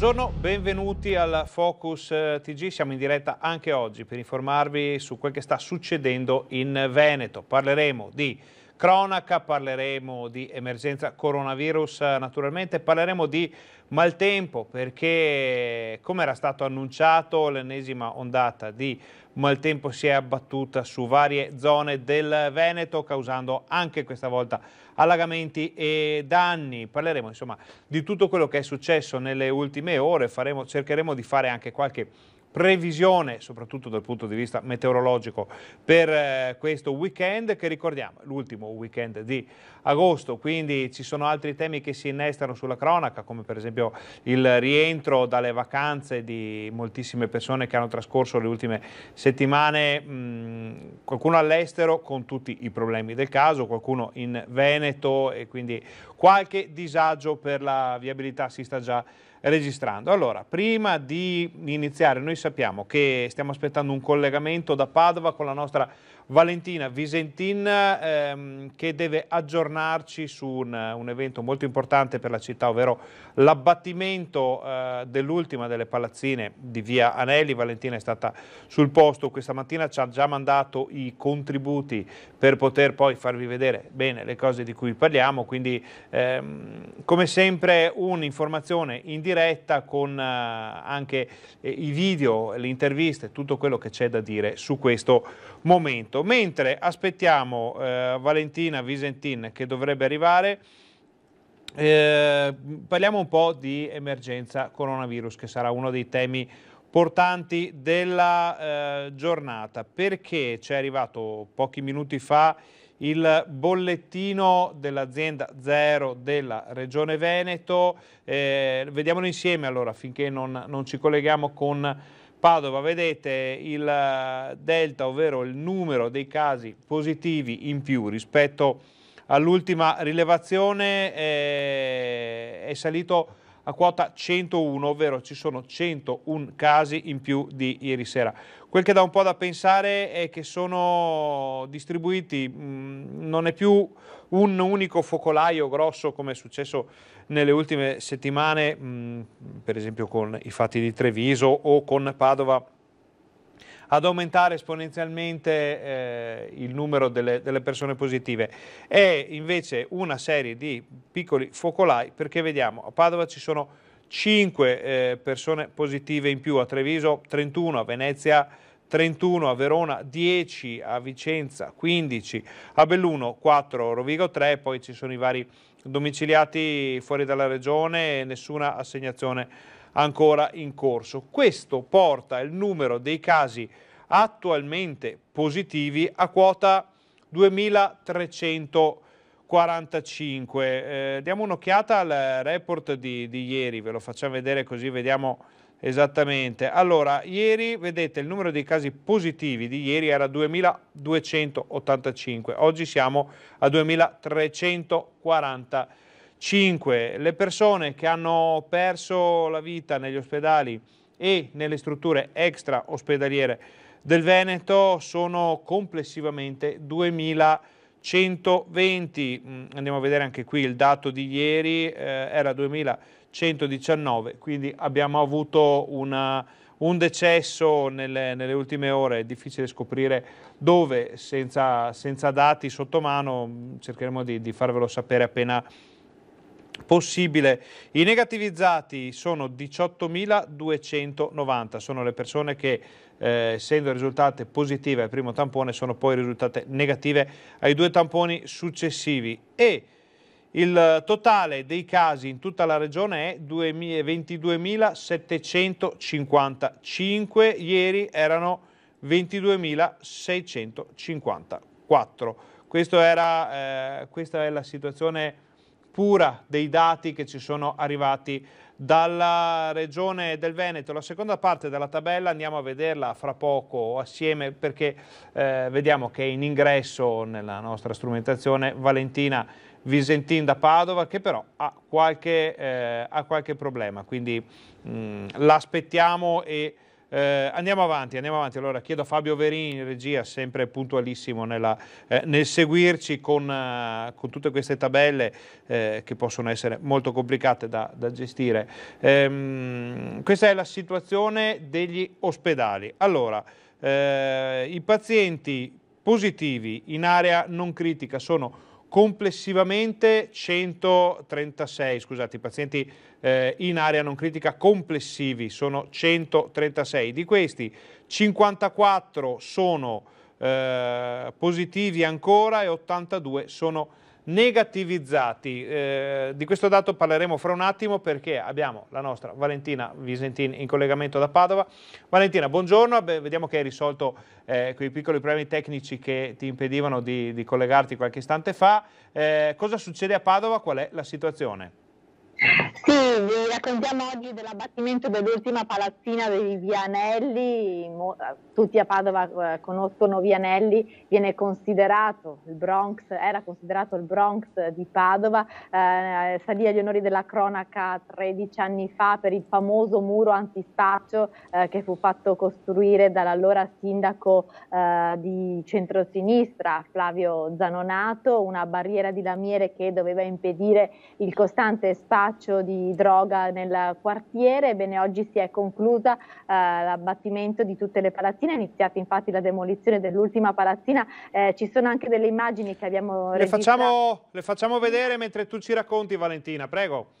Buongiorno, benvenuti al Focus eh, TG, siamo in diretta anche oggi per informarvi su quel che sta succedendo in Veneto. Parleremo di cronaca, parleremo di emergenza coronavirus naturalmente, parleremo di maltempo perché come era stato annunciato l'ennesima ondata di maltempo si è abbattuta su varie zone del Veneto causando anche questa volta allagamenti e danni. Parleremo insomma di tutto quello che è successo nelle ultime ore, Faremo, cercheremo di fare anche qualche previsione, soprattutto dal punto di vista meteorologico, per eh, questo weekend che ricordiamo, l'ultimo weekend di agosto, quindi ci sono altri temi che si innestano sulla cronaca, come per esempio il rientro dalle vacanze di moltissime persone che hanno trascorso le ultime settimane, mh, qualcuno all'estero con tutti i problemi del caso, qualcuno in Veneto e quindi qualche disagio per la viabilità si sta già registrando. Allora, prima di iniziare, noi sappiamo che stiamo aspettando un collegamento da Padova con la nostra Valentina Visentin ehm, che deve aggiornarci su un, un, evento molto importante per la città, ovvero l'abbattimento eh, dell'ultima delle palazzine di via Anelli. Valentina è stata sul posto questa mattina, ci ha già mandato i contributi per poter poi farvi vedere bene le cose di cui parliamo, quindi ehm, come sempre un'informazione in diretta con eh, anche eh, i video, le interviste, tutto quello che c'è da dire su questo momento momento, mentre aspettiamo eh, Valentina Visentin che dovrebbe arrivare, eh, parliamo un po' di emergenza coronavirus che sarà uno dei temi portanti della eh, giornata perché ci è arrivato pochi minuti fa il bollettino dell'azienda Zero della Regione Veneto. Eh, vediamolo insieme allora finché non, non ci colleghiamo con Padova vedete il eh, delta, ovvero il numero dei casi positivi in più rispetto all'ultima rilevazione, eh, è salito a quota 101, ovvero ci sono 101 casi in più di ieri sera. Quel che dà un po' da pensare è che sono distribuiti, mh, mm, non è più un unico focolaio grosso come è successo nelle ultime settimane, mh, mm, per esempio con i fatti di Treviso o con Padova ad aumentare esponenzialmente eh, il numero delle, delle, persone positive. È invece una serie di piccoli focolai perché vediamo a Padova ci sono 5 eh, persone positive in più, a Treviso 31, a Venezia 31, a Verona 10, a Vicenza 15, a Belluno 4, Rovigo 3, poi ci sono i vari domiciliati fuori dalla regione e nessuna assegnazione ancora in corso. Questo porta il numero dei casi attualmente positivi a quota 2345. Eh, diamo un'occhiata al report di, di, ieri, ve lo facciamo vedere così vediamo esattamente. Allora, ieri, vedete, il numero dei casi positivi di ieri era 2285, oggi siamo a 2345. 5. Le persone che hanno perso la vita negli ospedali e nelle strutture extra ospedaliere del Veneto sono complessivamente 2120. Mm, andiamo a vedere anche qui il dato di ieri, eh, era 2119, quindi abbiamo avuto una, un decesso nelle, nelle, ultime ore, è difficile scoprire dove, senza, senza dati sotto mano, mm, cercheremo di, di farvelo sapere appena possibile. I negativizzati sono 18.290, sono le persone che eh, essendo risultate positive al primo tampone sono poi risultate negative ai due tamponi successivi e il totale dei casi in tutta la regione è 22.755, ieri erano 22.654. Questo Era, eh, questa è la situazione pura dei dati che ci sono arrivati dalla regione del Veneto. La seconda parte della tabella andiamo a vederla fra poco assieme perché eh, vediamo che in ingresso nella nostra strumentazione Valentina Visentin da Padova che però ha qualche, eh, ha qualche problema, quindi mm, l'aspettiamo e eh, andiamo avanti, andiamo avanti. Allora chiedo a Fabio Verini regia, sempre puntualissimo nella, eh, nel seguirci con, uh, con, tutte queste tabelle eh, che possono essere molto complicate da, da gestire. Ehm, questa è la situazione degli ospedali. Allora, eh, i pazienti positivi in area non critica sono complessivamente 136, scusate, i pazienti eh, in area non critica complessivi sono 136, di questi 54 sono eh, positivi ancora e 82 sono negativi negativizzati. Eh, di questo dato parleremo fra un attimo perché abbiamo la nostra Valentina Visentin in collegamento da Padova. Valentina, buongiorno, Beh, vediamo che hai risolto eh, quei piccoli problemi tecnici che ti impedivano di, di collegarti qualche istante fa. Eh, cosa succede a Padova? Qual è la situazione? Sì, vi raccontiamo oggi dell'abbattimento dell'ultima palazzina dei Vianelli, tutti a Padova eh, conoscono Vianelli, viene considerato il Bronx, era considerato il Bronx di Padova, eh, eh salì agli onori della cronaca 13 anni fa per il famoso muro antistaccio eh, che fu fatto costruire dall'allora sindaco eh, di centrosinistra Flavio Zanonato, una barriera di lamiere che doveva impedire il costante spazio spaccio di droga nel quartiere. ebbene oggi si è conclusa eh, l'abbattimento di tutte le palazzine, è iniziata infatti la demolizione dell'ultima palazzina. Eh, ci sono anche delle immagini che abbiamo le facciamo, le facciamo vedere mentre tu ci racconti Valentina, prego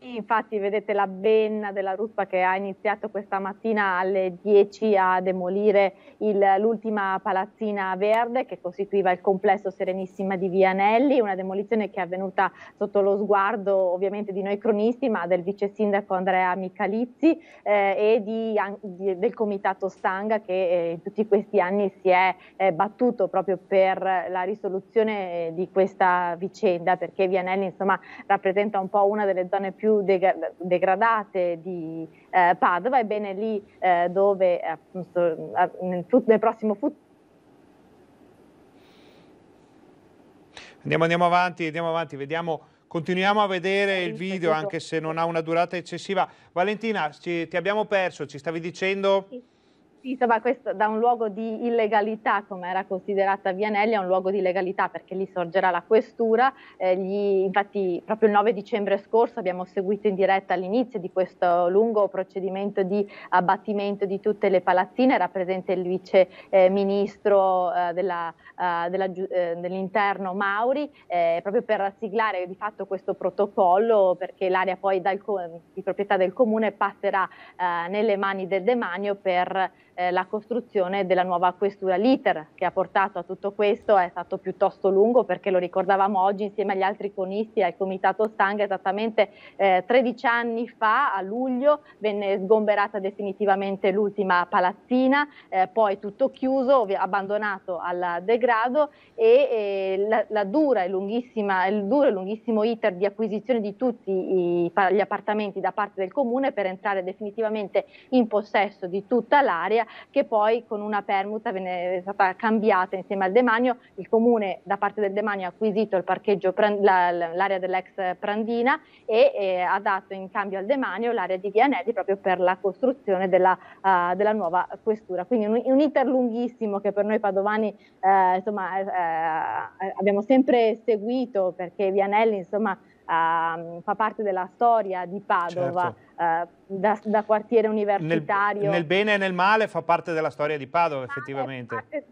infatti vedete la benna della ruspa che ha iniziato questa mattina alle 10 a demolire il, l'ultima palazzina verde che costituiva il complesso Serenissima di Vianelli, una demolizione che è avvenuta sotto lo sguardo ovviamente di noi cronisti ma del vice sindaco Andrea Micalizzi eh, e di, di, del comitato Stanga che eh, in tutti questi anni si è eh, battuto proprio per la risoluzione eh, di questa vicenda perché Vianelli insomma rappresenta un po' una delle zone zone più deg- degradate di eh, Padova, ebbene lì eh, dove appunto, nel, fut- nel prossimo futuro Andiamo, andiamo, avanti, andiamo avanti, vediamo, continuiamo a vedere il video anche se non ha una durata eccessiva. Valentina, ci, ti abbiamo perso, ci stavi dicendo? Sì. Sì, insomma, questo da un luogo di illegalità, come era considerata Vianelli, a un luogo di legalità perché lì sorgerà la questura. Eh, gli, infatti, proprio il 9 dicembre scorso abbiamo seguito in diretta l'inizio di questo lungo procedimento di abbattimento di tutte le palazzine. Era presente il vice eh, ministro eh, della, eh, della, eh, dell'interno Mauri, eh, proprio per siglare di fatto questo protocollo, perché l'area poi dal, di proprietà del comune passerà nelle mani del demanio per eh, la costruzione della nuova questura. L'iter che ha portato a tutto questo è stato piuttosto lungo perché lo ricordavamo oggi insieme agli altri conisti al Comitato Stanga esattamente eh, 13 anni fa a luglio venne sgomberata definitivamente l'ultima palazzina, eh, poi tutto chiuso, abbandonato al degrado e la, la dura e lunghissima, il duro e lunghissimo iter di acquisizione di tutti i, gli appartamenti da parte del comune per entrare definitivamente in possesso di tutta l'area che poi con una permuta venne stata cambiata insieme al demanio. Il comune da parte del demanio ha acquisito il parcheggio, l'area dell'ex Prandina e eh, ha dato in cambio al demanio l'area di Vianelli proprio per la costruzione della, uh, della nuova questura. Quindi un, un, iter lunghissimo che per noi padovani eh, insomma, eh, eh abbiamo sempre seguito perché Vianelli insomma, Ehm, fa parte della storia di Padova, certo. uh, da, da, quartiere universitario. Nel, nel, bene e nel male fa parte della storia di Padova, ah, effettivamente. Fa parte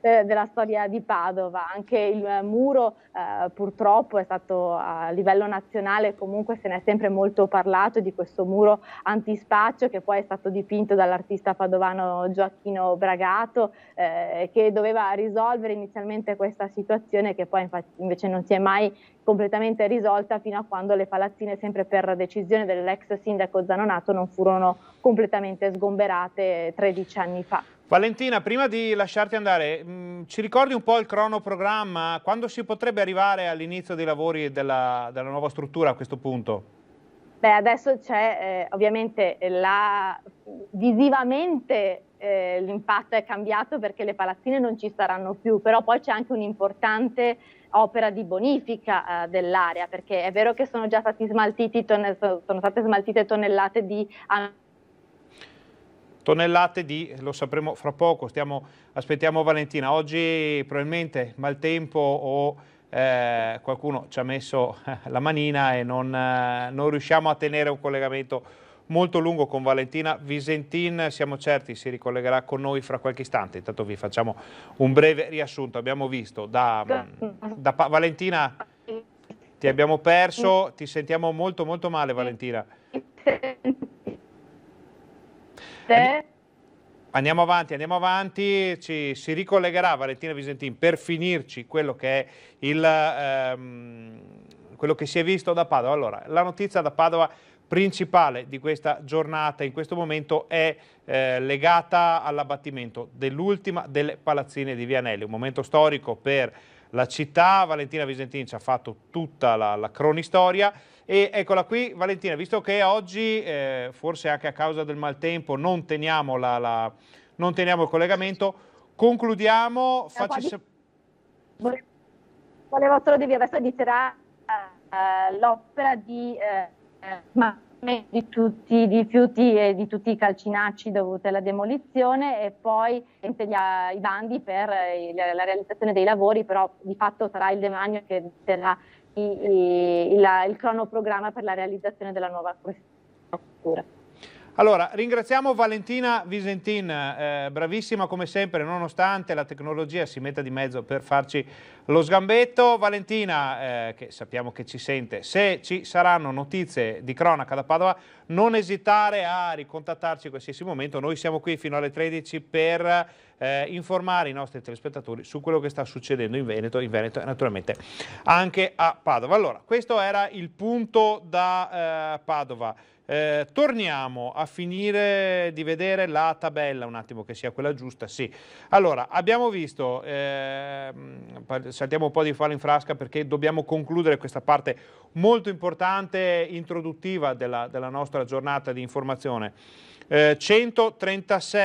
della, eh, della, storia di Padova. Anche il muro uh, purtroppo è stato a livello nazionale, comunque se ne è sempre molto parlato di questo muro antispaccio che poi è stato dipinto dall'artista padovano Gioacchino Bragato, eh, che doveva risolvere inizialmente questa situazione che poi infatti, invece non si è mai completamente risolta fino a quando le palazzine, sempre per decisione dell'ex sindaco Zanonato, non furono completamente sgomberate 13 anni fa. Valentina, prima di lasciarti andare, mh, mm, ci ricordi un po' il cronoprogramma? Quando si potrebbe arrivare all'inizio dei lavori della, della nuova struttura a questo punto? Beh, adesso c'è eh, ovviamente la, visivamente eh, l'impatto è cambiato perché le palazzine non ci saranno più, però poi c'è anche un importante opera di bonifica eh, dell'area, perché è vero che sono già stati smaltiti, sono state smaltite tonnellate di tonnellate di, lo sapremo fra poco, stiamo, aspettiamo Valentina. Oggi probabilmente maltempo o eh, qualcuno ci ha messo la manina e non, eh, non riusciamo a tenere un collegamento molto lungo con Valentina Visentin, siamo certi si ricollegherà con noi fra qualche istante, intanto vi facciamo un breve riassunto, abbiamo visto da, da Valentina ti abbiamo perso, ti sentiamo molto molto male Valentina. Andiamo avanti, andiamo avanti, ci, si ricollegherà Valentina Visentin per finirci quello che è il, ehm, quello che si è visto da Padova. Allora, la notizia da Padova principale di questa giornata in questo momento è eh, legata all'abbattimento dell'ultima delle palazzine di Vianelli, un momento storico per la città, Valentina Visentini ci ha fatto tutta la, la cronistoria e eccola qui Valentina, visto che oggi eh, forse anche a causa del maltempo non teniamo, la, la, non teniamo il collegamento, concludiamo, ah, facci sapere... Volevo solo dire, adesso inizierà uh, l'opera di... Uh ma di tutti i rifiuti e di tutti i calcinacci dovuti alla demolizione e poi eh, i bandi per eh, la realizzazione dei lavori, però di fatto sarà il demanio che terrà il cronoprogramma per la realizzazione della nuova struttura. Allora, ringraziamo Valentina Visentin, eh, bravissima come sempre, nonostante la tecnologia si metta di mezzo per farci lo sgambetto. Valentina, eh, che sappiamo che ci sente, se ci saranno notizie di cronaca da Padova, non esitare a ricontattarci in qualsiasi momento. Noi siamo qui fino alle 13 per eh, informare i nostri telespettatori su quello che sta succedendo in Veneto, in Veneto e naturalmente anche a Padova. Allora, questo era il punto da eh, Padova. Eh, torniamo a finire di vedere la tabella, un attimo che sia quella giusta, sì. Allora, abbiamo visto, eh, saltiamo un po' di fallo in frasca perché dobbiamo concludere questa parte molto importante, introduttiva della, della nostra giornata di informazione. 136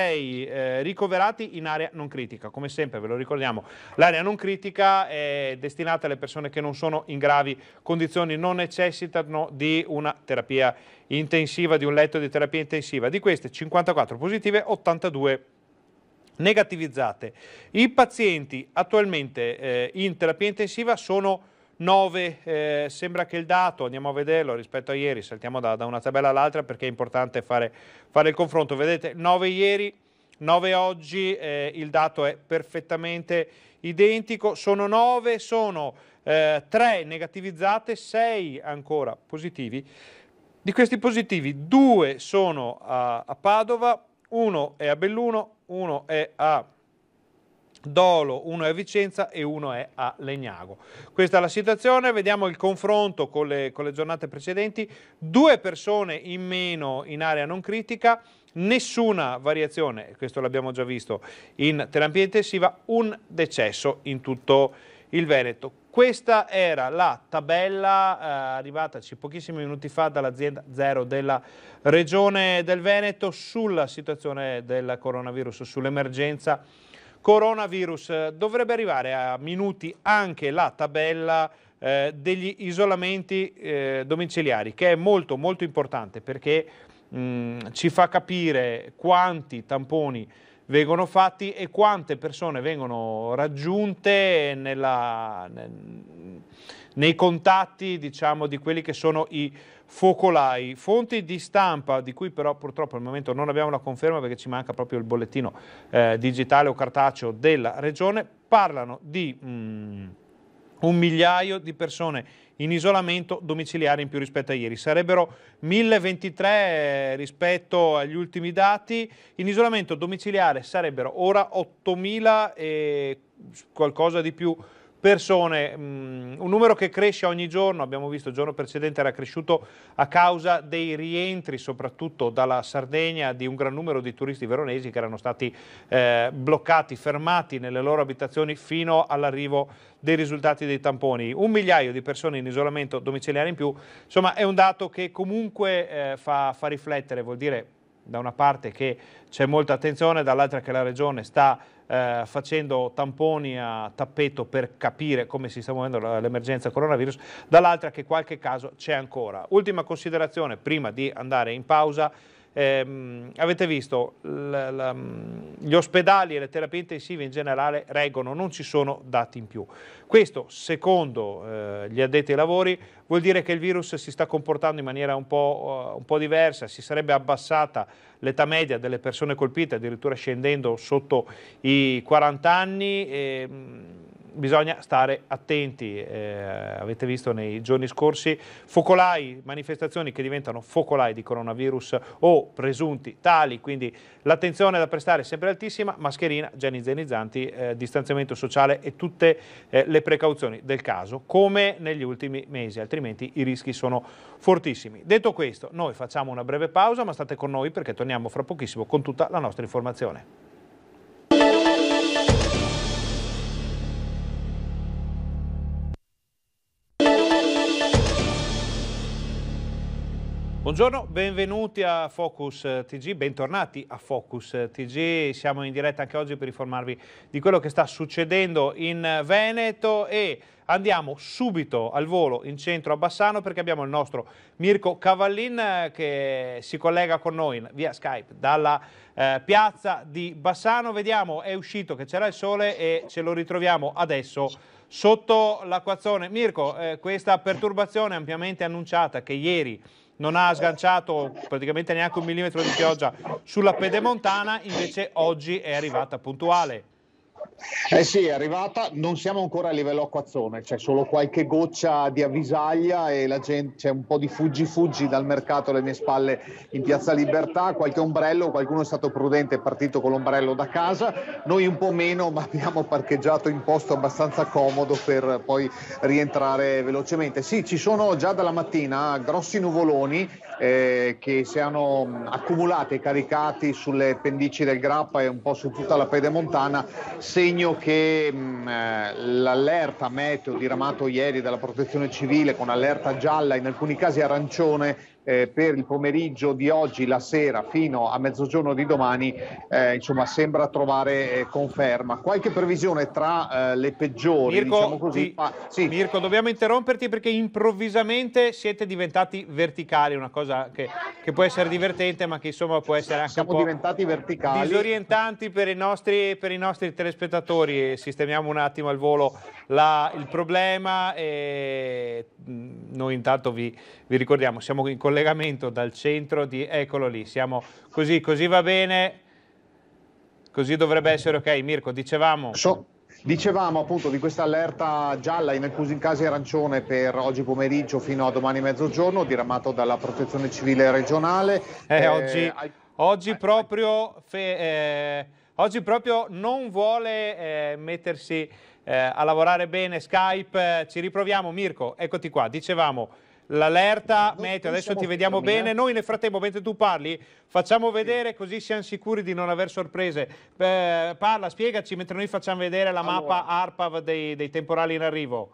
eh, eh, ricoverati in area non critica, come sempre ve lo ricordiamo, l'area non critica è destinata alle persone che non sono in gravi condizioni, non necessitano di una terapia intensiva, di un letto di terapia intensiva. Di queste 54 positive, 82 negativizzate. I pazienti attualmente eh, in terapia intensiva sono 9 eh, sembra che il dato, andiamo a vederlo rispetto a ieri, saltiamo da, da una tabella all'altra perché è importante fare, fare, il confronto, vedete 9 ieri, 9 oggi, eh, il dato è perfettamente identico, sono 9, sono eh, 3 negativizzate, 6 ancora positivi, di questi positivi 2 sono a, a Padova, 1 è a Belluno, 1 è a Dolo, uno è a Vicenza e uno è a Legnago. Questa è la situazione, vediamo il confronto con le, con le giornate precedenti, due persone in meno in area non critica, nessuna variazione, questo l'abbiamo già visto, in terapia intensiva, un decesso in tutto il Veneto. Questa era la tabella eh, arrivataci pochissimi minuti fa dall'azienda zero della Regione del Veneto sulla situazione del coronavirus, sull'emergenza coronavirus. Dovrebbe arrivare a minuti anche la tabella eh, degli isolamenti eh, domiciliari, che è molto molto importante perché mh, mm, ci fa capire quanti tamponi vengono fatti e quante persone vengono raggiunte nella, nei contatti diciamo, di quelli che sono i focolai. Fonti di stampa, di cui però purtroppo al momento non abbiamo la conferma perché ci manca proprio il bollettino eh, digitale o cartaceo della regione, parlano di... Mh, mm, un migliaio di persone in isolamento domiciliare in più rispetto a ieri. Sarebbero 1023 eh, rispetto agli ultimi dati, in isolamento domiciliare sarebbero ora 8000 e qualcosa di più persone, mm, un numero che cresce ogni giorno, abbiamo visto il giorno precedente era cresciuto a causa dei rientri soprattutto dalla Sardegna di un gran numero di turisti veronesi che erano stati eh, bloccati, fermati nelle loro abitazioni fino all'arrivo dei risultati dei tamponi. Un migliaio di persone in isolamento domiciliare in più, insomma è un dato che comunque eh, fa, fa riflettere, vuol dire da una parte che c'è molta attenzione, dall'altra che la Regione sta eh, facendo tamponi a tappeto per capire come si sta muovendo l'emergenza coronavirus, dall'altra che qualche caso c'è ancora. Ultima considerazione prima di andare in pausa ehm, avete visto la, la, mm, gli ospedali e le terapie intensive in generale reggono, non ci sono dati in più. Questo, secondo eh, gli addetti ai lavori, vuol dire che il virus si sta comportando in maniera un po', uh, un po diversa, si sarebbe abbassata l'età media delle persone colpite, addirittura scendendo sotto i 40 anni. E, ehm, bisogna stare attenti, eh, avete visto nei giorni scorsi focolai, manifestazioni che diventano focolai di coronavirus o presunti tali, quindi l'attenzione da prestare è sempre altissima, mascherina, geni zenizzanti, eh, distanziamento sociale e tutte eh, le precauzioni del caso, come negli ultimi mesi, altrimenti i rischi sono fortissimi. Detto questo, noi facciamo una breve pausa, ma state con noi perché torniamo fra pochissimo con tutta la nostra informazione. Buongiorno, benvenuti a Focus eh, TG, bentornati a Focus eh, TG. Siamo in diretta anche oggi per informarvi di quello che sta succedendo in Veneto e andiamo subito al volo in centro a Bassano perché abbiamo il nostro Mirko Cavallin eh, che si collega con noi via Skype dalla eh, piazza di Bassano. Vediamo, è uscito che c'era il sole e ce lo ritroviamo adesso sotto l'acquazzone. Mirko, eh, questa perturbazione ampiamente annunciata che ieri non ha sganciato praticamente neanche un millimetro di pioggia sulla pedemontana, invece oggi è arrivata puntuale. Eh sì, è arrivata, non siamo ancora a livello acquazzone, c'è solo qualche goccia di avvisaglia e gente, c'è un po' di fuggi-fuggi dal mercato alle mie spalle in Piazza Libertà, qualche ombrello, qualcuno è stato prudente, è partito con l'ombrello da casa, noi un po' meno ma abbiamo parcheggiato in posto abbastanza comodo per poi rientrare velocemente. Sì, ci sono già dalla mattina grossi nuvoloni eh, che si hanno accumulati e caricati sulle pendici del Grappa e un po' su tutta la pedemontana. Se segno che mh, mm, eh, l'allerta meteo diramato ieri dalla protezione civile con allerta gialla, in alcuni casi arancione, eh, per il pomeriggio di oggi, la sera, fino a mezzogiorno di domani, eh, insomma, sembra trovare eh, conferma. Qualche previsione tra eh, le peggiori, Mirko, diciamo così. Ti, ma, ah, sì. Mirko, dobbiamo interromperti perché improvvisamente siete diventati verticali, una cosa che, che può essere divertente, ma che insomma può essere anche Siamo diventati verticali. disorientanti per i, nostri, per i nostri telespettatori. Sistemiamo un attimo al volo la, il problema e mm, noi intanto vi vi ricordiamo, siamo in collegamento dal centro di, eccolo lì, siamo così, così va bene, così dovrebbe essere ok. Mirko, dicevamo... So. Dicevamo appunto di questa allerta gialla, in alcuni casi arancione per oggi pomeriggio fino a domani mezzogiorno, diramato dalla Protezione Civile regionale. Eh, eh, oggi, ai... Oggi, Proprio fe, eh, oggi, proprio non vuole eh, mettersi eh, a lavorare bene Skype. Ci riproviamo, Mirko, eccoti qua. Dicevamo l'allerta meteo. Adesso ti vediamo fermi, bene. Eh? Noi nel frattempo, mentre tu parli, facciamo vedere così siamo sicuri di non aver sorprese. Eh, parla, spiegaci mentre noi facciamo vedere la allora. mappa ARPAV dei, dei temporali in arrivo.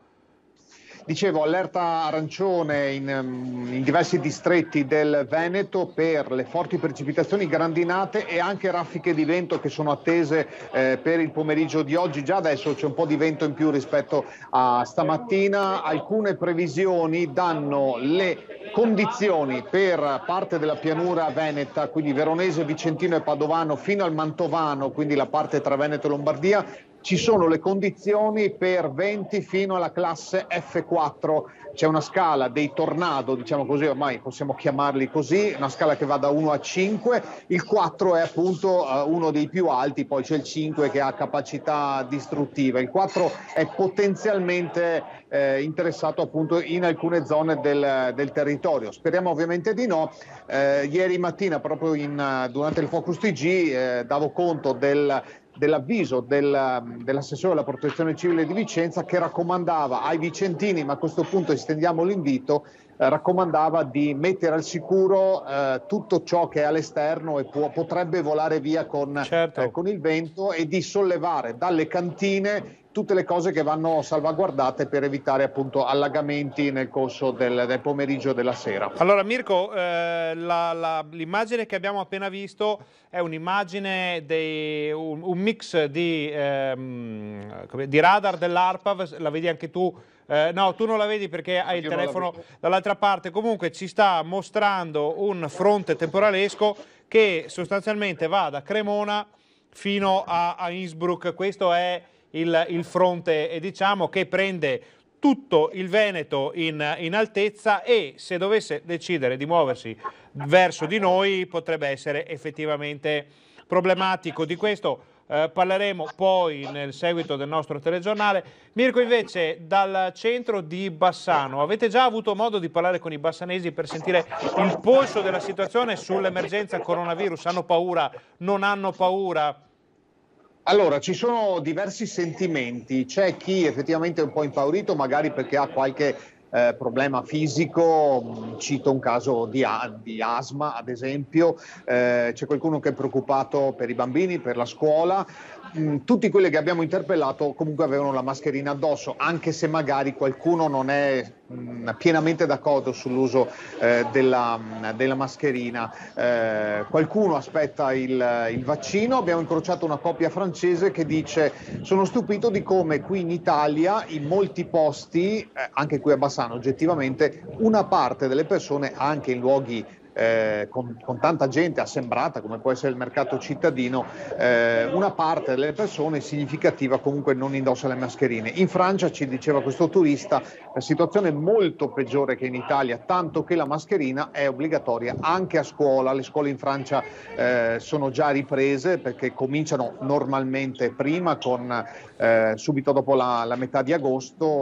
Dicevo, allerta arancione in, mm, in, diversi distretti del Veneto per le forti precipitazioni, grandinate e anche raffiche di vento che sono attese eh, per il pomeriggio di oggi. Già adesso c'è un po' di vento in più rispetto a stamattina. Alcune previsioni danno le condizioni per parte della pianura veneta, quindi veronese, vicentino e padovano fino al mantovano, quindi la parte tra Veneto e Lombardia, ci sono le condizioni per 20 fino alla classe F4. C'è una scala dei tornado, diciamo così, ormai possiamo chiamarli così, una scala che va da 1 a 5, il 4 è appunto eh, uno dei più alti, poi c'è il 5 che ha capacità distruttiva. Il 4 è potenzialmente eh, interessato appunto in alcune zone del, del territorio. Speriamo ovviamente di no. Eh, ieri mattina, proprio in, eh, durante il Focus TG, eh, davo conto del dell'avviso del, dell'assessore alla protezione civile di Vicenza che raccomandava ai vicentini, ma a questo punto estendiamo l'invito, eh, raccomandava di mettere al sicuro eh, tutto ciò che è all'esterno e può, potrebbe volare via con, certo. eh, con, il vento e di sollevare dalle cantine tutte le cose che vanno salvaguardate per evitare appunto allagamenti nel corso del, del pomeriggio e della sera. Allora Mirko, eh, la, la, l'immagine che abbiamo appena visto è un'immagine di un, un, mix di, ehm, di radar dell'ARPAV, la vedi anche tu? Eh, no, tu non la vedi perché hai il telefono dall'altra parte. Comunque ci sta mostrando un fronte temporalesco che sostanzialmente va da Cremona fino a, a Innsbruck. Questo è il, il fronte eh, diciamo, che prende tutto il Veneto in, in, altezza e se dovesse decidere di muoversi verso di noi potrebbe essere effettivamente problematico. Di questo eh, parleremo poi nel seguito del nostro telegiornale. Mirko invece dal centro di Bassano, avete già avuto modo di parlare con i bassanesi per sentire il polso della situazione sull'emergenza coronavirus? Hanno paura? Non hanno paura? Allora, ci sono diversi sentimenti, c'è chi effettivamente è un po' impaurito, magari perché ha qualche eh, problema fisico, mm, cito un caso di, di asma ad esempio, eh, c'è qualcuno che è preoccupato per i bambini, per la scuola, mh, mm, tutti quelli che abbiamo interpellato comunque avevano la mascherina addosso, anche se magari qualcuno non è mh, mm, pienamente d'accordo sull'uso eh, della, mm, della, mascherina. Eh, qualcuno aspetta il, il, vaccino, abbiamo incrociato una coppia francese che dice sono stupito di come qui in Italia in molti posti, eh, anche qui a Bassano oggettivamente, una parte delle persone, anche in luoghi eh, con, con, tanta gente assembrata come può essere il mercato cittadino, eh, una parte delle persone significativa comunque non indossa le mascherine. In Francia, ci diceva questo turista, la situazione è molto peggiore che in Italia, tanto che la mascherina è obbligatoria anche a scuola. Le scuole in Francia eh, sono già riprese perché cominciano normalmente prima con eh, subito dopo la, la, metà di agosto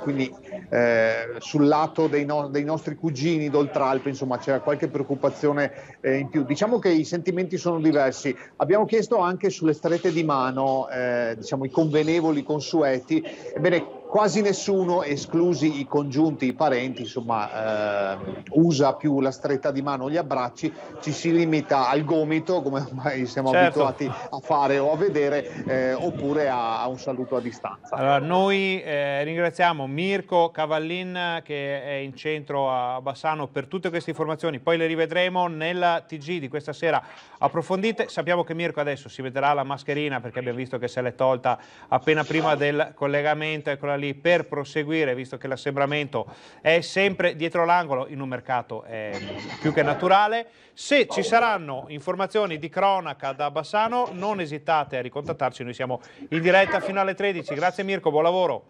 quindi eh, sul lato dei, no, dei nostri cugini d'Oltralpe insomma c'era qualche qualche preoccupazione eh, in più. Diciamo che i sentimenti sono diversi. Abbiamo chiesto anche sulle strette di mano, eh, diciamo i convenevoli consueti. Ebbene, quasi nessuno, esclusi i congiunti, i parenti, insomma, eh, usa più la stretta di mano, gli abbracci, ci si limita al gomito, come ormai siamo certo. abituati a fare o a vedere, eh, oppure a, a, un saluto a distanza. Allora, noi eh, ringraziamo Mirko Cavallin che è in centro a Bassano per tutte queste informazioni, poi le rivedremo nella TG di questa sera approfondite. Sappiamo che Mirko adesso si vedrà la mascherina perché abbiamo visto che se l'è tolta appena prima del collegamento Ecco la lì per proseguire, visto che l'assembramento è sempre dietro l'angolo in un mercato eh, più che naturale. Se ci saranno informazioni di cronaca da Bassano, non esitate a ricontattarci, noi siamo in diretta fino alle 13. Grazie Mirko, buon lavoro.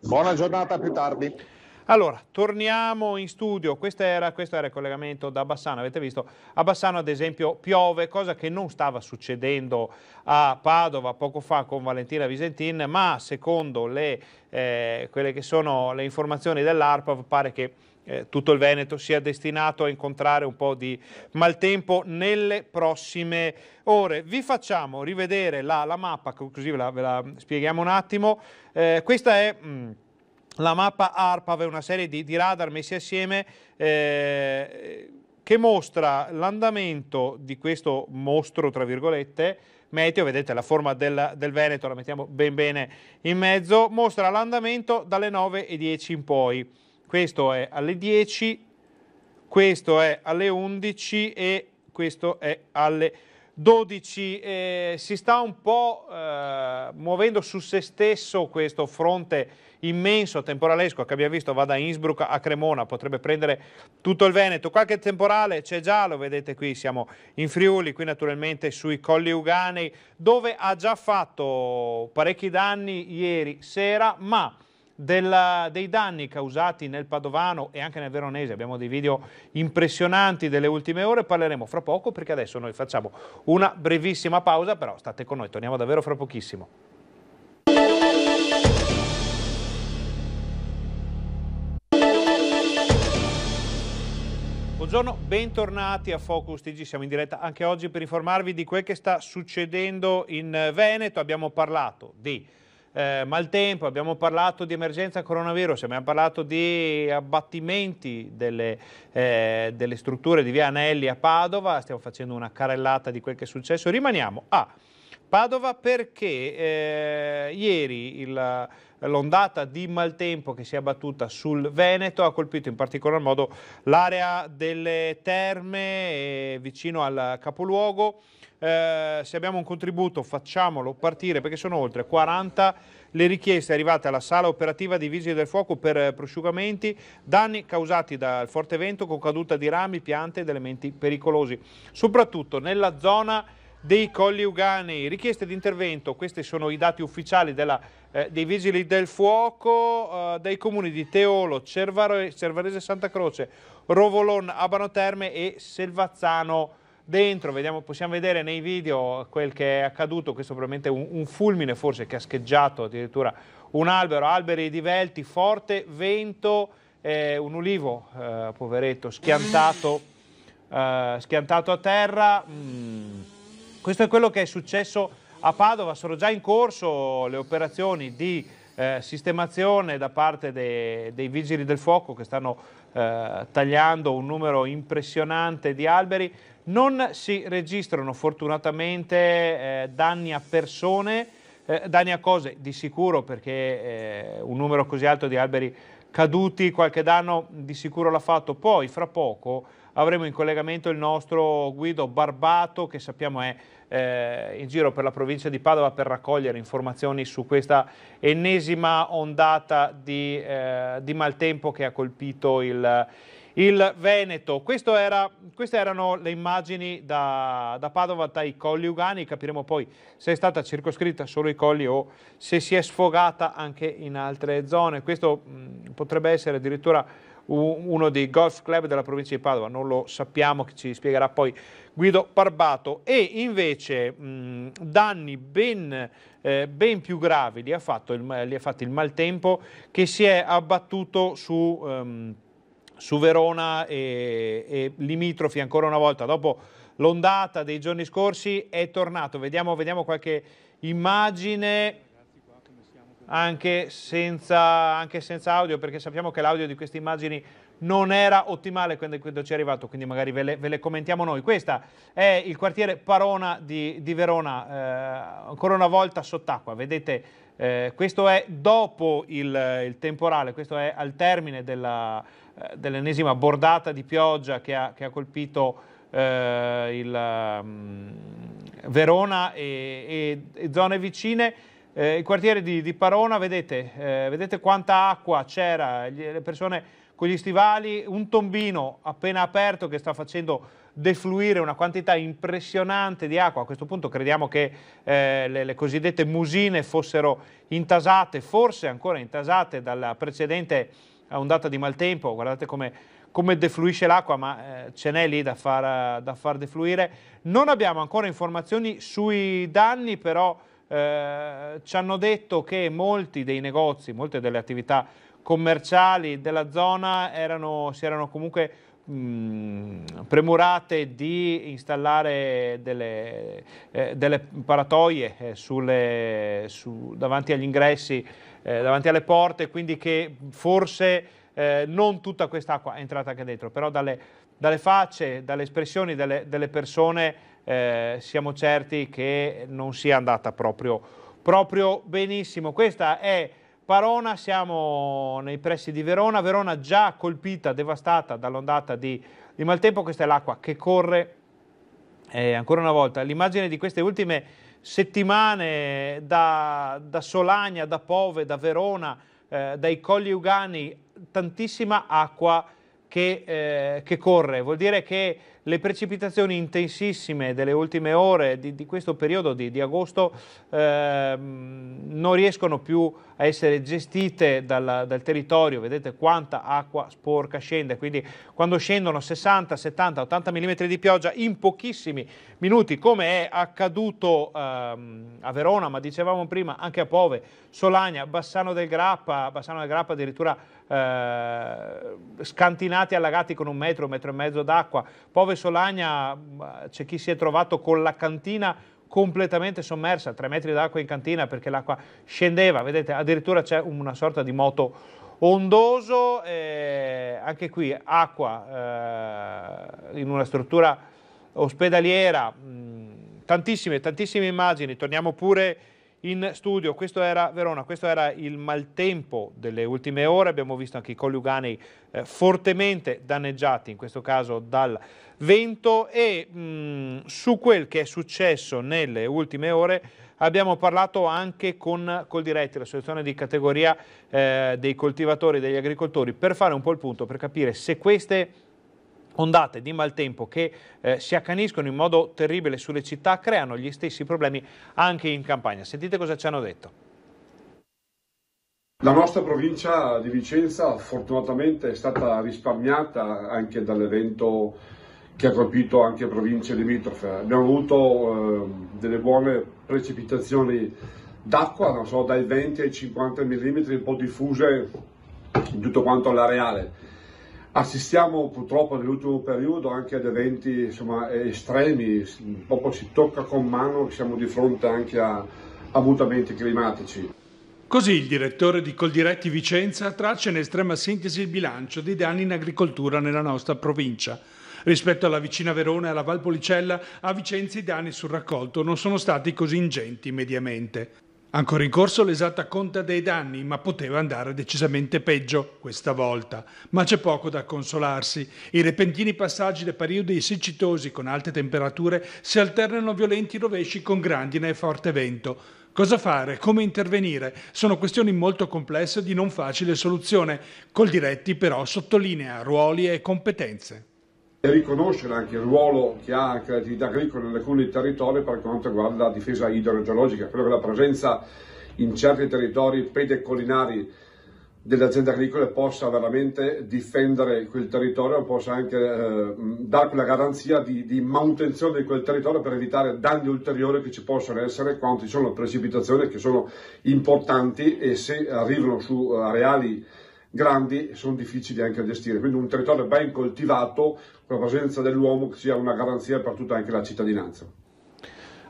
Buona giornata, più tardi. Allora, torniamo in studio, questo era, questo era, il collegamento da Bassano, avete visto, a Bassano ad esempio piove, cosa che non stava succedendo a Padova poco fa con Valentina Visentin, ma secondo le, eh, quelle che sono le informazioni dell'ARPAV pare che eh, tutto il Veneto sia destinato a incontrare un po' di maltempo nelle prossime ore. Vi facciamo rivedere la, la mappa, così ve la, ve la, spieghiamo un attimo. Eh, questa è... Mh, mm, la mappa ARPAV è una serie di, di radar messi assieme eh, che mostra l'andamento di questo mostro, tra virgolette, meteo, vedete la forma del, del, Veneto, la mettiamo ben bene in mezzo, mostra l'andamento dalle 9.10 in poi. Questo è alle 10, questo è alle 11 e questo è alle 12. Eh, si sta un po' eh, muovendo su se stesso questo fronte immenso temporalesco che abbiamo visto va da Innsbruck a Cremona, potrebbe prendere tutto il Veneto. Qualche temporale c'è già, lo vedete qui, siamo in Friuli, qui naturalmente sui Colli Uganei, dove ha già fatto parecchi danni ieri sera, ma... Della, dei danni causati nel Padovano e anche nel Veronese, abbiamo dei video impressionanti delle ultime ore, parleremo fra poco perché adesso noi facciamo una brevissima pausa, però state con noi, torniamo davvero fra pochissimo. Buongiorno, bentornati a Focus TG, siamo in diretta anche oggi per informarvi di quel che sta succedendo in eh, Veneto. Abbiamo parlato di eh, maltempo, abbiamo parlato di emergenza coronavirus, abbiamo parlato di abbattimenti delle, eh, delle strutture di via Anelli a Padova, stiamo facendo una carellata di quel che è successo. Rimaniamo a... Ah, Padova perché eh, ieri il, l'ondata di maltempo che si è abbattuta sul Veneto ha colpito in particolar modo l'area delle terme eh, vicino al capoluogo. Eh, se abbiamo un contributo facciamolo partire perché sono oltre 40 le richieste arrivate alla sala operativa di Vigili del Fuoco per prosciugamenti, danni causati dal forte vento con caduta di rami, piante ed elementi pericolosi, soprattutto nella zona dei Colli Uganei. Richieste di intervento, questi sono i dati ufficiali della, eh, dei Vigili del Fuoco, eh, dai comuni di Teolo, Cervaro, Cervarese Santa Croce, Rovolon, Abano Terme e Selvazzano dentro. Vediamo, possiamo vedere nei video quel che è accaduto, questo è probabilmente un, un fulmine forse che ha scheggiato addirittura un albero, alberi divelti, forte vento, eh, un ulivo, eh, poveretto, schiantato, eh, schiantato a terra. Mm questo è quello che è successo a Padova, sono già in corso le operazioni di eh, sistemazione da parte de, dei vigili del fuoco che stanno eh, tagliando un numero impressionante di alberi. Non si registrano fortunatamente eh, danni a persone, eh, danni a cose di sicuro perché eh, un numero così alto di alberi caduti qualche danno di sicuro l'ha fatto. Poi fra poco Avremo in collegamento il nostro Guido Barbato che sappiamo è eh, in giro per la provincia di Padova per raccogliere informazioni su questa ennesima ondata di, eh, di maltempo che ha colpito il, il Veneto. Era, queste erano le immagini da, da, Padova dai Colli Ugani, capiremo poi se è stata circoscritta solo i Colli o se si è sfogata anche in altre zone. Questo mh, mm, potrebbe essere addirittura uno dei golf club della provincia di Padova, non lo sappiamo, che ci spiegherà poi Guido Barbato. E invece mh, danni ben, eh, ben, più gravi li ha, fatto il, li ha fatto il maltempo che si è abbattuto su... Um, su Verona e, e, limitrofi ancora una volta. Dopo l'ondata dei giorni scorsi è tornato. Vediamo, vediamo qualche immagine anche senza, anche senza audio, perché sappiamo che l'audio di queste immagini non era ottimale quando, quando ci è arrivato, quindi magari ve le, ve le commentiamo noi. Questo è il quartiere Parona di, di Verona, eh, ancora una volta sott'acqua, vedete eh, questo è dopo il, il, temporale, questo è al termine eh, dell'ennesima eh, dell bordata di pioggia che ha, che ha colpito eh, il, um, Verona e, e, e zone vicine. Eh, il quartiere di, di Parona, vedete, eh, vedete quanta acqua c'era, le persone con gli stivali, un tombino appena aperto che sta facendo defluire una quantità impressionante di acqua. A questo punto crediamo che eh, le, le, cosiddette musine fossero intasate, forse ancora intasate dalla precedente ondata di maltempo. Guardate come, come defluisce l'acqua, ma eh, ce n'è lì da far, da far defluire. Non abbiamo ancora informazioni sui danni, però eh, ci hanno detto che molti dei negozi, molte delle attività commerciali della zona erano, si erano comunque mm, premurate di installare delle, eh, delle paratoie eh, sulle, su, davanti agli ingressi, eh, davanti alle porte, quindi che forse eh, non tutta quest'acqua è entrata anche dentro, però dalle, dalle facce, dalle espressioni delle, delle persone eh, siamo certi che non sia andata proprio, proprio benissimo. Questa è Parona, siamo nei pressi di Verona, Verona già colpita, devastata dall'ondata di, di maltempo, questa è l'acqua che corre eh, ancora una volta. L'immagine di queste ultime settimane da, da Solagna, da Pove, da Verona, eh, dai Colli Ugani, tantissima acqua che, eh, che, corre, vuol dire che le precipitazioni intensissime delle ultime ore di, di questo periodo di, di agosto eh, non riescono più a essere gestite dal, dal, territorio, vedete quanta acqua sporca scende, quindi quando scendono 60, 70, 80 mm di pioggia in pochissimi minuti, come è accaduto eh, a Verona, ma dicevamo prima anche a Pove, Solagna, Bassano del Grappa, Bassano del Grappa addirittura eh, scantinati allagati con un metro, un metro e mezzo d'acqua. Pove Solagna mm, c'è chi si è trovato con la cantina completamente sommersa, tre metri d'acqua in cantina perché l'acqua scendeva, vedete addirittura c'è una sorta di moto ondoso, eh, anche qui acqua eh, in una struttura ospedaliera, mm, tantissime, tantissime immagini, torniamo pure in studio. Questo era Verona, questo era il maltempo delle ultime ore. Abbiamo visto anche i Colluganei eh, fortemente danneggiati, in questo caso dal vento. E mh, mm, su quel che è successo nelle ultime ore abbiamo parlato anche con Coldiretti, l'associazione di categoria eh, dei coltivatori e degli agricoltori, per fare un po' il punto, per capire se queste ondate di maltempo che eh, si accaniscono in modo terribile sulle città creano gli stessi problemi anche in campagna. Sentite cosa ci hanno detto. La nostra provincia di Vicenza fortunatamente è stata risparmiata anche dall'evento che ha colpito anche province limitrofe. Abbiamo avuto eh, delle buone precipitazioni d'acqua, so, dai 20 ai 50 mm, un po' diffuse in tutto quanto l'areale assistiamo purtroppo nell'ultimo periodo anche ad eventi insomma, estremi, proprio si tocca con mano che siamo di fronte anche a, a mutamenti climatici. Così il direttore di Coldiretti Vicenza traccia in estrema sintesi il bilancio dei danni in agricoltura nella nostra provincia. Rispetto alla vicina Verona e alla Valpolicella, a Vicenza i danni sul raccolto non sono stati così ingenti mediamente. Ancora in corso l'esatta conta dei danni, ma poteva andare decisamente peggio questa volta. Ma c'è poco da consolarsi. I repentini passaggi dei periodi siccitosi con alte temperature si alternano violenti rovesci con grandine e forte vento. Cosa fare? Come intervenire? Sono questioni molto complesse di non facile soluzione. Col diretti però sottolinea ruoli e competenze e riconoscere anche il ruolo che ha anche l'attività agricola in alcuni territori per quanto riguarda la difesa idrogeologica, Credo che la presenza in certi territori pedecollinari delle aziende agricole possa veramente difendere quel territorio, possa anche eh, dare quella garanzia di, di, manutenzione di quel territorio per evitare danni ulteriori che ci possono essere quando ci sono precipitazioni che sono importanti e se arrivano su eh, areali grandi e sono difficili anche da gestire, quindi un territorio ben coltivato, con la presenza dell'uomo che sia una garanzia per tutta anche la cittadinanza.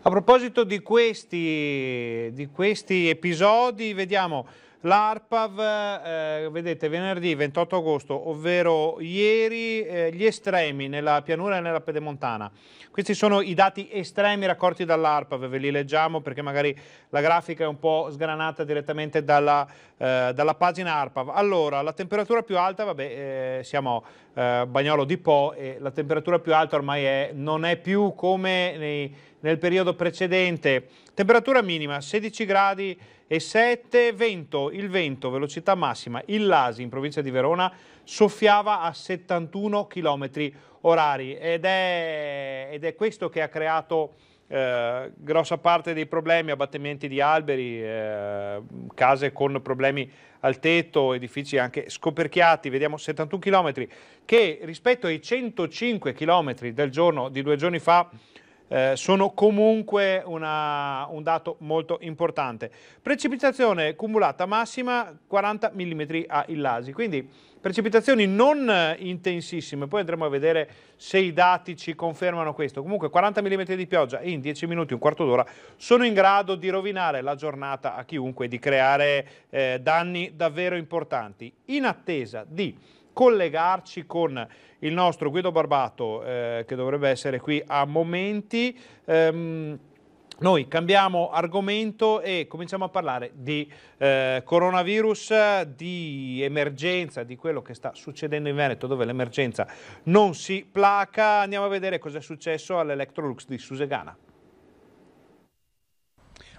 A proposito di questi, di questi episodi, vediamo L'ARPAV, eh, vedete, venerdì 28 agosto, ovvero ieri, eh, gli estremi nella pianura e nella pedemontana. Questi sono i dati estremi raccolti dall'ARPAV, ve li leggiamo perché magari la grafica è un po' sgranata direttamente dalla, eh, dalla pagina ARPAV. Allora, la temperatura più alta, vabbè, eh, siamo a eh, Bagnolo di Po e la temperatura più alta ormai è, non è più come nei, nel periodo precedente. Temperatura minima, 16 gradi e 7, vento, il vento, velocità massima, il Lasi in provincia di Verona soffiava a 71 km orari ed è, ed è questo che ha creato eh, grossa parte dei problemi, abbattimenti di alberi, eh, case con problemi al tetto, edifici anche scoperchiati, vediamo 71 km che rispetto ai 105 km del giorno, di due giorni fa eh, sono comunque una, un dato molto importante. Precipitazione cumulata massima 40 mm a Illasi, quindi precipitazioni non eh, intensissime, poi andremo a vedere se i dati ci confermano questo. Comunque 40 mm di pioggia in 10 minuti, un quarto d'ora, sono in grado di rovinare la giornata a chiunque, di creare eh, danni davvero importanti, in attesa di collegarci con il nostro Guido Barbato eh, che dovrebbe essere qui a momenti. Ehm, noi cambiamo argomento e cominciamo a parlare di eh, coronavirus, di emergenza, di quello che sta succedendo in Veneto dove l'emergenza non si placa. Andiamo a vedere cosa è successo all'Electrolux di Susegana.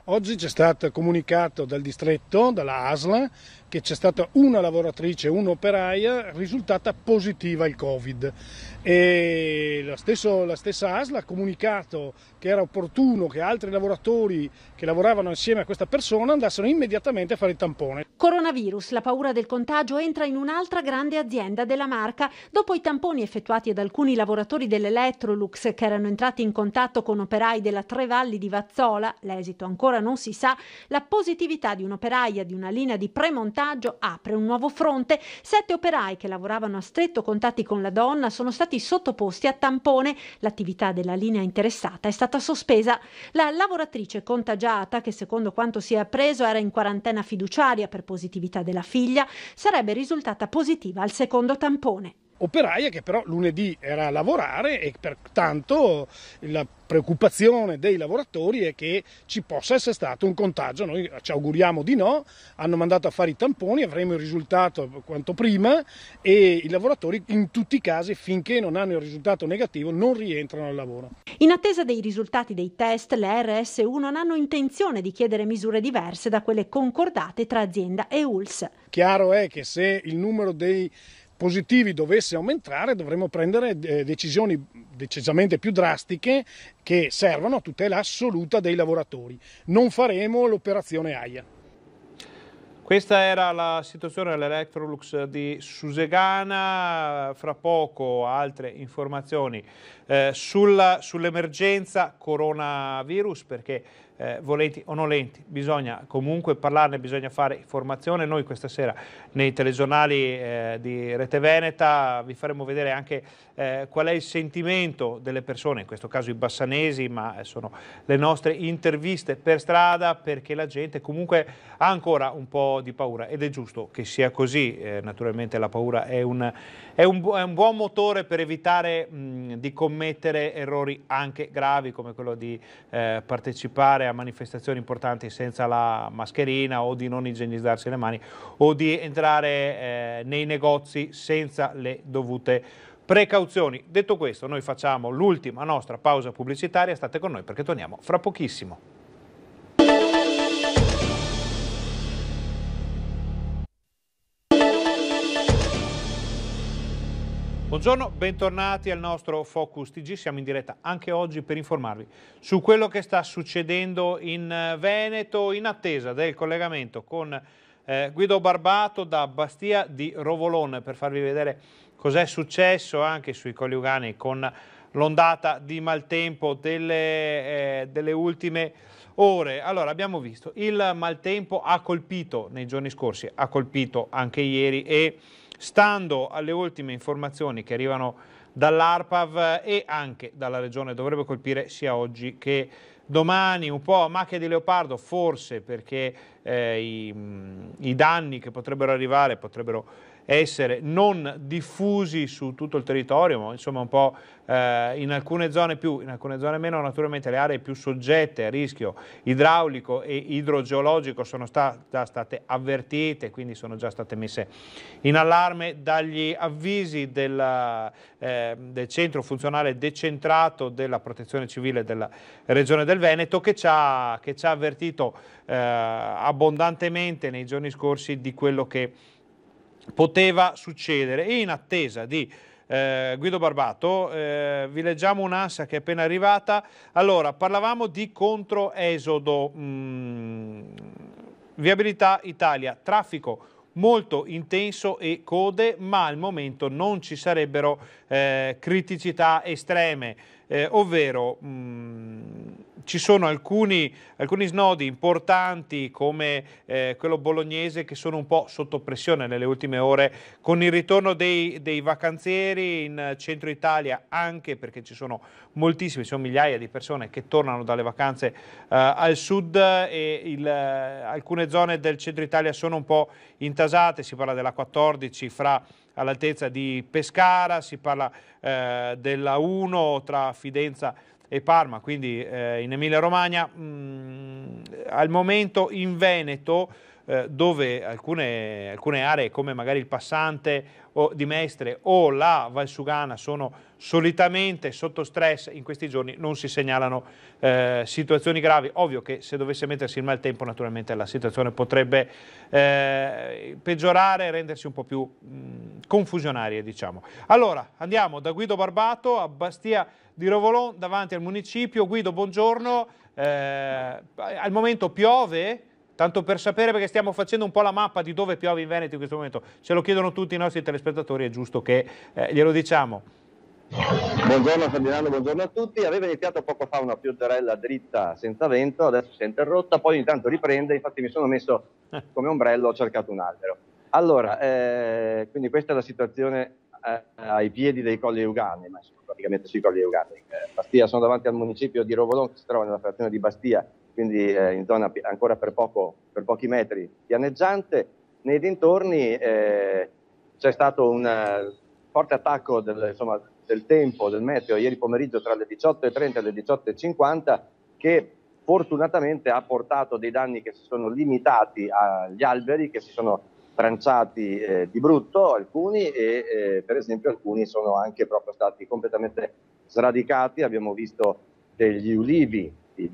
Oggi c'è stato comunicato dal distretto, dalla ASLA, che c'è stata una lavoratrice, un'operaia risultata positiva il Covid. E la, stesso, la stessa ASL ha comunicato che era opportuno che altri lavoratori che lavoravano insieme a questa persona andassero immediatamente a fare il tampone. Coronavirus, la paura del contagio entra in un'altra grande azienda della marca. Dopo i tamponi effettuati ad alcuni lavoratori dell'Electrolux che erano entrati in contatto con operai della Tre Valli di Vazzola, l'esito ancora non si sa, la positività di un'operaia di una linea di Premontana svantaggio apre un nuovo fronte. Sette operai che lavoravano a stretto contatti con la donna sono stati sottoposti a tampone. L'attività della linea interessata è stata sospesa. La lavoratrice contagiata, che secondo quanto si è appreso era in quarantena fiduciaria per positività della figlia, sarebbe risultata positiva al secondo tampone operaia che però lunedì era a lavorare e pertanto la preoccupazione dei lavoratori è che ci possa essere stato un contagio, noi ci auguriamo di no, hanno mandato a fare i tamponi, avremo il risultato quanto prima e i lavoratori in tutti i casi finché non hanno il risultato negativo non rientrano al lavoro. In attesa dei risultati dei test le RSU non hanno intenzione di chiedere misure diverse da quelle concordate tra azienda e ULS. Chiaro è che se il numero dei positivi dovesse aumentare dovremmo prendere eh, decisioni decisamente più drastiche che servano a tutela assoluta dei lavoratori. Non faremo l'operazione AIA. Questa era la situazione dell'Electrolux di Susegana, fra poco altre informazioni eh, sull'emergenza coronavirus perché eh, volenti o nolenti, bisogna comunque parlarne, bisogna fare formazione. Noi questa sera nei telegiornali eh, di Rete Veneta vi faremo vedere anche eh, qual è il sentimento delle persone, in questo caso i bassanesi, ma eh, sono le nostre interviste per strada perché la gente comunque ha ancora un po' di paura ed è giusto che sia così. Eh, naturalmente la paura è un, è un, bu è un buon motore per evitare mh, di commettere errori anche gravi come quello di eh, partecipare a manifestazioni importanti senza la mascherina o di non igienizzarsi le mani o di entrare eh, nei negozi senza le dovute precauzioni. Detto questo, noi facciamo l'ultima nostra pausa pubblicitaria, state con noi perché torniamo fra pochissimo. Buongiorno, bentornati al nostro Focus TG, siamo in diretta anche oggi per informarvi su quello che sta succedendo in eh, Veneto in attesa del collegamento con eh, Guido Barbato da Bastia di Rovolone per farvi vedere cos'è successo anche sui Coliugani con l'ondata di maltempo delle, eh, delle ultime ore. Allora, abbiamo visto, il maltempo ha colpito nei giorni scorsi, ha colpito anche ieri e Stando alle ultime informazioni che arrivano dall'ARPAV e anche dalla Regione dovrebbe colpire sia oggi che domani un po' a macchia di leopardo forse perché eh, i, mm, i danni che potrebbero arrivare potrebbero essere non diffusi su tutto il territorio, ma insomma un po' eh, in alcune zone più, in alcune zone meno, naturalmente le aree più soggette a rischio idraulico e idrogeologico sono sta, già state avvertite, quindi sono già state messe in allarme dagli avvisi della, eh, del centro funzionale decentrato della protezione civile della regione del Veneto che ci ha, che ci ha avvertito eh, abbondantemente nei giorni scorsi di quello che poteva succedere e in attesa di eh, Guido Barbato, eh, vi leggiamo un'ansia che è appena arrivata. Allora, parlavamo di controesodo, mh, mm, viabilità Italia, traffico molto intenso e code, ma al momento non ci sarebbero eh, criticità estreme, eh, ovvero... Mh, mm, ci sono alcuni, alcuni, snodi importanti come eh, quello bolognese che sono un po' sotto pressione nelle ultime ore con il ritorno dei, dei vacanzieri in centro Italia anche perché ci sono moltissime, ci sono migliaia di persone che tornano dalle vacanze eh, al sud e il, eh, alcune zone del centro Italia sono un po' intasate, si parla della 14 fra all'altezza di Pescara, si parla eh, della 1 tra Fidenza e e Parma, quindi eh, in Emilia Romagna, mh, mm, al momento in Veneto eh, dove alcune, alcune, aree come magari il Passante di Mestre o la Valsugana sono solitamente sotto stress, in questi giorni non si segnalano eh, situazioni gravi. Ovvio che se dovesse mettersi il maltempo naturalmente la situazione potrebbe eh, peggiorare e rendersi un po' più mh, mm, confusionaria diciamo. Allora andiamo da Guido Barbato a Bastia di Rovolon davanti al municipio. Guido buongiorno, eh, al momento piove? tanto per sapere perché stiamo facendo un po' la mappa di dove piove in Veneto in questo momento, ce lo chiedono tutti i nostri telespettatori, è giusto che eh, glielo diciamo. Buongiorno Ferdinando, buongiorno a tutti. Aveva iniziato poco fa una pioggerella dritta senza vento, adesso si è interrotta, poi intanto riprende, infatti mi sono messo come ombrello, ho cercato un albero. Allora, eh, quindi questa è la situazione eh, ai piedi dei Colli Uganni, ma sono praticamente sui Colli Uganni. Eh, Bastia, sono davanti al municipio di Rovolon, che si trova nella frazione di Bastia, quindi eh, in zona ancora per, poco, per, pochi metri pianeggiante. Nei dintorni eh, c'è stato un eh, forte attacco del, insomma, del, tempo, del meteo, ieri pomeriggio tra le 18.30 e le 18.50, che fortunatamente ha portato dei danni che si sono limitati agli alberi, che si sono tranciati eh, di brutto alcuni e eh, per esempio alcuni sono anche proprio stati completamente sradicati, abbiamo visto degli ulivi questi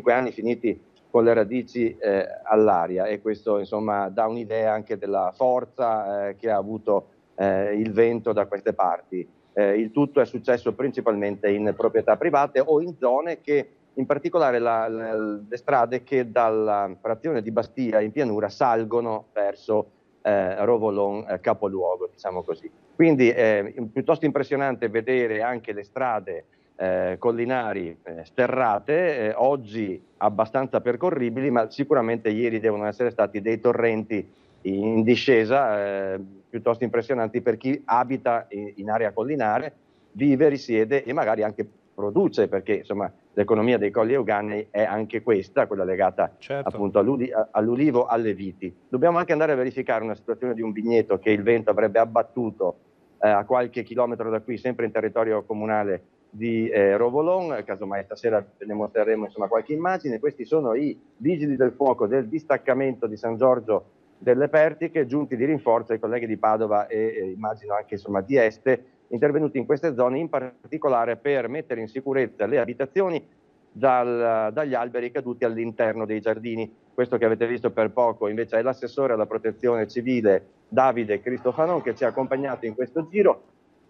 20-25 anni finiti con le radici eh, all'aria e questo insomma dà un'idea anche della forza eh, che ha avuto eh, il vento da queste parti. Eh, il tutto è successo principalmente in proprietà private o in zone che in particolare la, la, le strade che dalla frazione di Bastia in pianura salgono verso eh, Rovolon eh, capoluogo, diciamo così. Quindi è eh, piuttosto impressionante vedere anche le strade eh, collinari eh, sterrate, eh, oggi abbastanza percorribili, ma sicuramente ieri devono essere stati dei torrenti in discesa eh, piuttosto impressionanti per chi abita in, in, area collinare, vive, risiede e magari anche produce, perché insomma, l'economia dei colli euganei è anche questa, quella legata certo. appunto all'uli, all'ulivo, alle viti. Dobbiamo anche andare a verificare una situazione di un vigneto che il vento avrebbe abbattuto eh, a qualche chilometro da qui, sempre in territorio comunale, di eh, Rovolon, casomai stasera ve ne mostreremo insomma, qualche immagine. Questi sono i vigili del fuoco del distaccamento di San Giorgio delle Pertiche, giunti di rinforzo ai colleghi di Padova e eh, immagino anche insomma, di Este, intervenuti in queste zone in particolare per mettere in sicurezza le abitazioni dal, dagli alberi caduti all'interno dei giardini. Questo che avete visto per poco invece è l'assessore alla protezione civile Davide Cristofanon che ci ha accompagnato in questo giro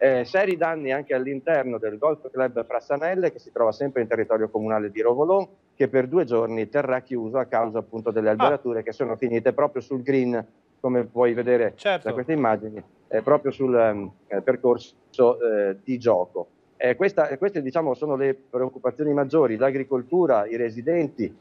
eh, seri danni anche all'interno del Golf Club Frassanelle che si trova sempre in territorio comunale di Rovolon che per due giorni terrà chiuso a causa appunto delle ah. alberature ah. che sono finite proprio sul green come puoi vedere certo. da queste immagini eh, proprio sul ehm, eh, percorso eh, di gioco. Eh, questa, queste diciamo sono le preoccupazioni maggiori, l'agricoltura, i residenti,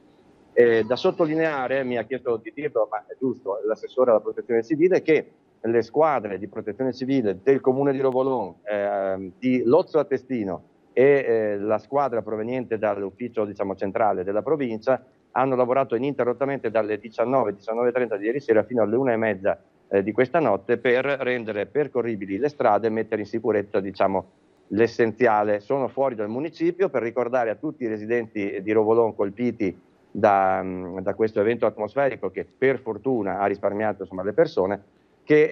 eh, da sottolineare, mi ha chiesto di dirlo ma è giusto, l'assessore alla protezione civile che le squadre di protezione civile del comune di Rovolon, eh, di Lozzo a Testino e eh, la squadra proveniente dall'ufficio diciamo, centrale della provincia hanno lavorato ininterrottamente dalle 19-19.30 di ieri sera fino alle 1.30 eh, di questa notte per rendere percorribili le strade e mettere in sicurezza diciamo, l'essenziale. Sono fuori dal municipio per ricordare a tutti i residenti di Rovolon colpiti da, mm, da, questo evento atmosferico che per fortuna ha risparmiato insomma, le persone che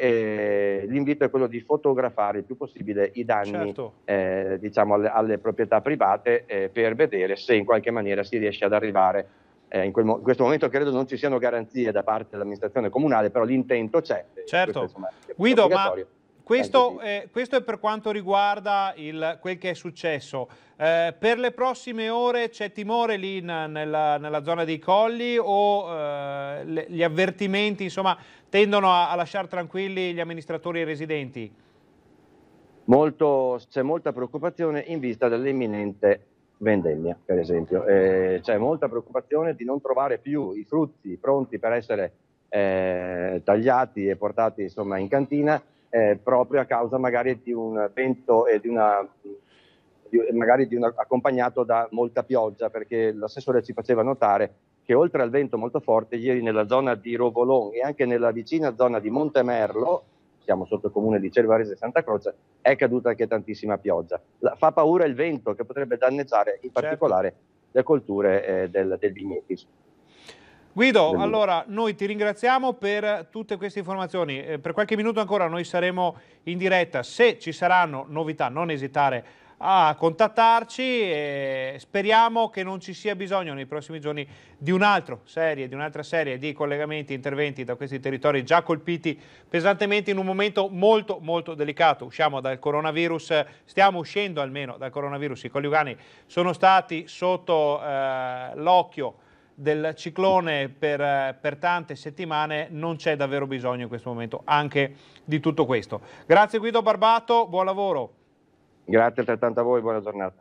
eh, l'invito è quello di fotografare il più possibile i danni certo. eh, diciamo alle, alle, proprietà private eh, per vedere se in qualche maniera si riesce ad arrivare. Eh, in, mo- in, questo momento credo non ci siano garanzie da parte dell'amministrazione comunale, però l'intento c'è. Certo. Questo, insomma, Guido, ma questo, eh, questo, è per quanto riguarda il, quel che è successo. Eh, per le prossime ore c'è timore lì na, nella, nella, zona dei colli o eh, le, gli avvertimenti insomma, tendono a, a lasciare tranquilli gli amministratori e i residenti? c'è molta preoccupazione in vista dell'imminente vendemmia, per esempio. Eh, c'è molta preoccupazione di non trovare più i frutti pronti per essere eh, tagliati e portati insomma, in cantina eh, proprio a causa magari di un vento e di una di, magari di una, accompagnato da molta pioggia, perché l'assessore ci faceva notare che oltre al vento molto forte, ieri nella zona di Rovolon e anche nella vicina zona di Montemerlo, siamo sotto il comune di Cervarese e Santa Croce, è caduta anche tantissima pioggia. La, fa paura il vento che potrebbe danneggiare in certo. particolare certo. le colture eh, del, del vignetis. Guido, Bene. allora noi ti ringraziamo per tutte queste informazioni. Eh, per qualche minuto ancora noi saremo in diretta. Se ci saranno novità, non esitare a contattarci e speriamo che non ci sia bisogno nei prossimi giorni di un'altra serie, di un'altra serie di collegamenti, interventi da questi territori già colpiti pesantemente in un momento molto molto delicato. Usciamo dal coronavirus, stiamo uscendo almeno dal coronavirus, i coliugani sono stati sotto eh, l'occhio del ciclone per, per tante settimane non c'è davvero bisogno in questo momento anche di tutto questo. Grazie Guido Barbato, buon lavoro. Grazie altrettanto a voi, buona giornata.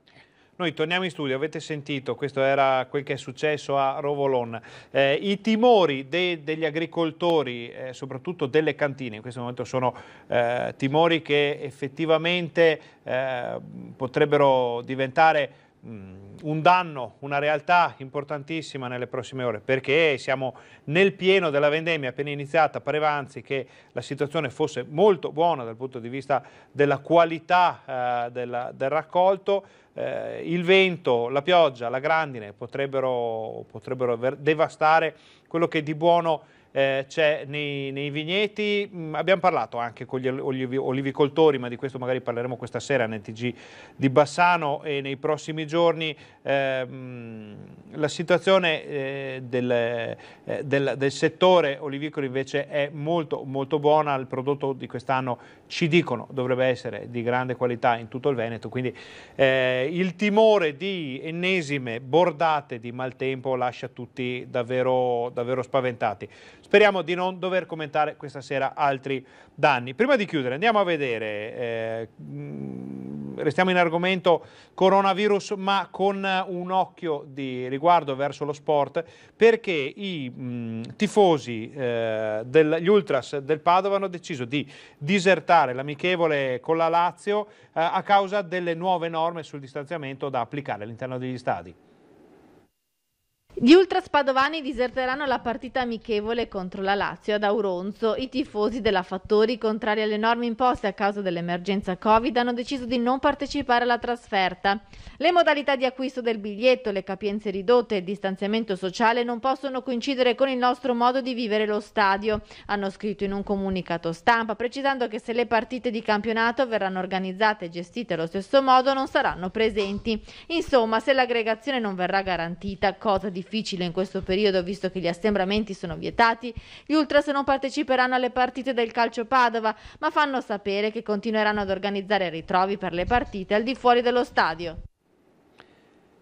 Noi torniamo in studio, avete sentito, questo era quel che è successo a Rovolon. Eh, I timori de degli agricoltori, eh, soprattutto delle cantine, in questo momento sono eh, timori che effettivamente eh, potrebbero diventare Mm, un danno, una realtà importantissima nelle prossime ore perché siamo nel pieno della vendemmia appena iniziata, pareva anzi che la situazione fosse molto buona dal punto di vista della qualità eh, della, del raccolto, eh, il vento, la pioggia, la grandine potrebbero, potrebbero devastare quello che di buono eh, c'è nei, nei, vigneti. Mm, abbiamo parlato anche con gli olivicoltori, ma di questo magari parleremo questa sera nel TG di Bassano e nei prossimi giorni. Ehm, la situazione eh, del, eh, del, del, settore olivicolo invece è molto, molto buona. Il prodotto di quest'anno ci dicono dovrebbe essere di grande qualità in tutto il Veneto. Quindi il timore di ennesime bordate di maltempo lascia tutti davvero, davvero spaventati. Speriamo di non dover commentare questa sera altri danni. Prima di chiudere andiamo a vedere, eh, mm, restiamo in argomento coronavirus ma con un occhio di riguardo verso lo sport perché i mh, mm, tifosi, eh, del, ultras del Padova hanno deciso di disertare l'amichevole con la Lazio eh, a causa delle nuove norme sul distanziamento da applicare all'interno degli stadi. Gli ultra spadovani diserteranno la partita amichevole contro la Lazio ad Auronzo. I tifosi della Fattori, contrari alle norme imposte a causa dell'emergenza Covid, hanno deciso di non partecipare alla trasferta. Le modalità di acquisto del biglietto, le capienze ridotte e il distanziamento sociale non possono coincidere con il nostro modo di vivere lo stadio, hanno scritto in un comunicato stampa, precisando che se le partite di campionato verranno organizzate e gestite allo stesso modo non saranno presenti. Insomma, se l'aggregazione non verrà garantita, cosa difficile difficile in questo periodo visto che gli assembramenti sono vietati, gli ultras non parteciperanno alle partite del calcio Padova, ma fanno sapere che continueranno ad organizzare ritrovi per le partite al di fuori dello stadio.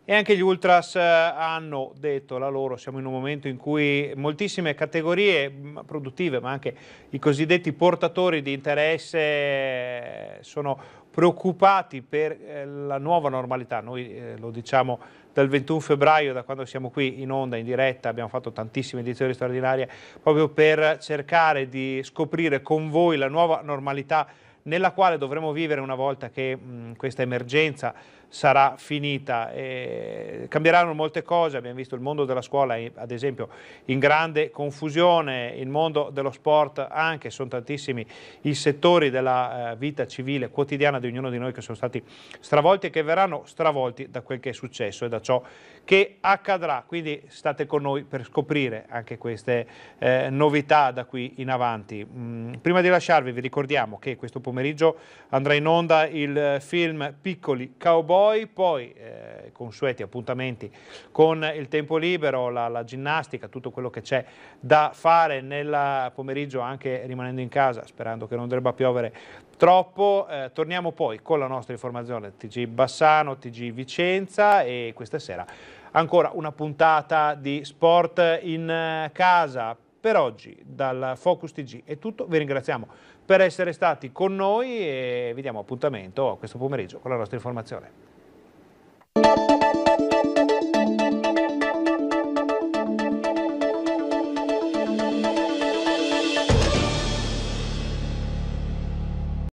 E anche gli Ultras eh, hanno detto la loro, siamo in un momento in cui moltissime categorie produttive, ma anche i cosiddetti portatori di interesse eh, sono preoccupati per eh, la nuova normalità. Noi lo diciamo dal 21 febbraio, da quando siamo qui in onda, in diretta, abbiamo fatto tantissime edizioni straordinarie proprio per cercare di scoprire con voi la nuova normalità nella quale dovremo vivere una volta che mh, mm, questa emergenza sarà finita. E cambieranno molte cose, abbiamo visto il mondo della scuola ad esempio in grande confusione, il mondo dello sport anche, sono tantissimi i settori della eh, vita civile quotidiana di ognuno di noi che sono stati stravolti e che verranno stravolti da quel che è successo e da ciò che accadrà. Quindi state con noi per scoprire anche queste eh, novità da qui in avanti. Mm, prima di lasciarvi vi ricordiamo che questo pomeriggio andrà in onda il eh, film Piccoli Cowboy poi, poi eh, consueti appuntamenti con il tempo libero, la, la ginnastica, tutto quello che c'è da fare nel pomeriggio anche rimanendo in casa, sperando che non debba piovere troppo. Eh, torniamo poi con la nostra informazione TG Bassano, TG Vicenza e questa sera ancora una puntata di Sport in eh, casa. Per oggi dal Focus TG è tutto, vi ringraziamo per essere stati con noi e vi diamo appuntamento questo pomeriggio con la nostra informazione.